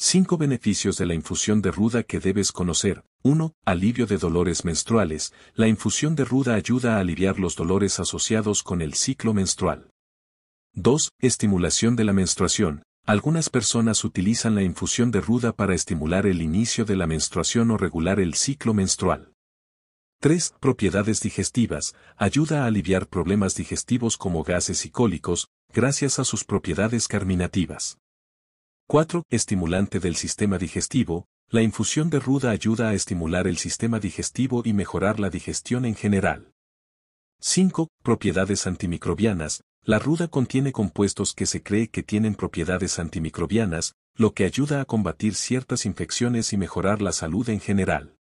5 beneficios de la infusión de ruda que debes conocer. 1. Alivio de dolores menstruales. La infusión de ruda ayuda a aliviar los dolores asociados con el ciclo menstrual. 2. Estimulación de la menstruación. Algunas personas utilizan la infusión de ruda para estimular el inicio de la menstruación o regular el ciclo menstrual. 3. Propiedades digestivas. Ayuda a aliviar problemas digestivos como gases y cólicos, gracias a sus propiedades carminativas. 4. Estimulante del sistema digestivo. La infusión de ruda ayuda a estimular el sistema digestivo y mejorar la digestión en general. 5. Propiedades antimicrobianas. La ruda contiene compuestos que se cree que tienen propiedades antimicrobianas, lo que ayuda a combatir ciertas infecciones y mejorar la salud en general.